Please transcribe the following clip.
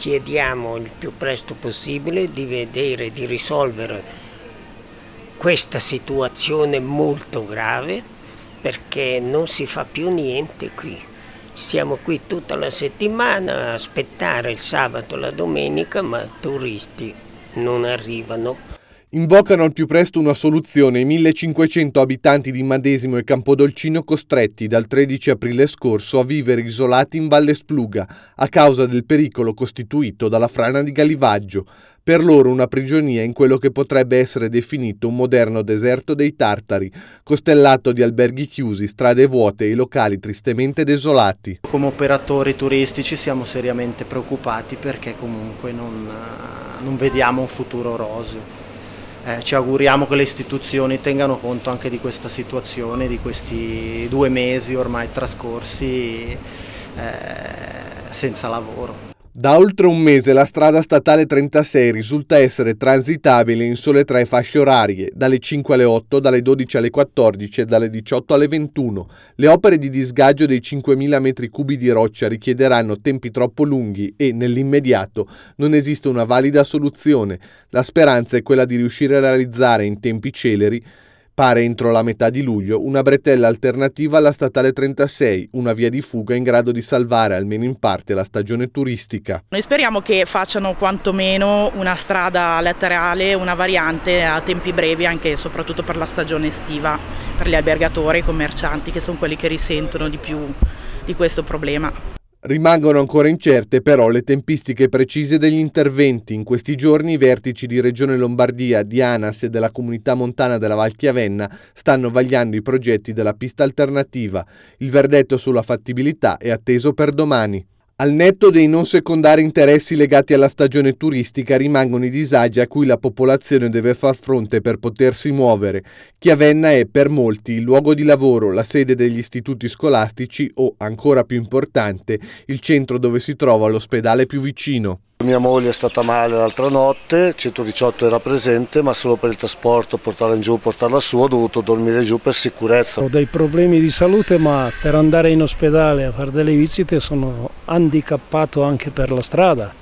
chiediamo il più presto possibile di vedere, di risolvere questa situazione molto grave perché non si fa più niente qui. Siamo qui tutta la settimana a aspettare il sabato, la domenica, ma turisti non arrivano invocano al più presto una soluzione i 1500 abitanti di Madesimo e Campodolcino costretti dal 13 aprile scorso a vivere isolati in Valle Spluga a causa del pericolo costituito dalla frana di Galivaggio, per loro una prigionia in quello che potrebbe essere definito un moderno deserto dei tartari, costellato di alberghi chiusi, strade vuote e locali tristemente desolati. Come operatori turistici siamo seriamente preoccupati perché comunque non, eh, non vediamo un futuro roseo eh, ci auguriamo che le istituzioni tengano conto anche di questa situazione, di questi due mesi ormai trascorsi eh, senza lavoro. Da oltre un mese la strada statale 36 risulta essere transitabile in sole tre fasce orarie, dalle 5 alle 8, dalle 12 alle 14 e dalle 18 alle 21. Le opere di disgaggio dei 5.000 metri cubi di roccia richiederanno tempi troppo lunghi e, nell'immediato, non esiste una valida soluzione. La speranza è quella di riuscire a realizzare in tempi celeri pare entro la metà di luglio una bretella alternativa alla statale 36, una via di fuga in grado di salvare almeno in parte la stagione turistica. Noi speriamo che facciano quantomeno una strada laterale, una variante a tempi brevi anche e soprattutto per la stagione estiva, per gli albergatori e i commercianti che sono quelli che risentono di più di questo problema. Rimangono ancora incerte però le tempistiche precise degli interventi. In questi giorni i vertici di Regione Lombardia, di ANAS e della comunità montana della Val Chiavenna stanno vagliando i progetti della pista alternativa. Il verdetto sulla fattibilità è atteso per domani. Al netto dei non secondari interessi legati alla stagione turistica rimangono i disagi a cui la popolazione deve far fronte per potersi muovere. Chiavenna è per molti il luogo di lavoro, la sede degli istituti scolastici o, ancora più importante, il centro dove si trova l'ospedale più vicino. Mia moglie è stata male l'altra notte, 118 era presente, ma solo per il trasporto, portarla in giù, portarla su, ho dovuto dormire giù per sicurezza. Ho dei problemi di salute, ma per andare in ospedale a fare delle visite sono handicappato anche per la strada.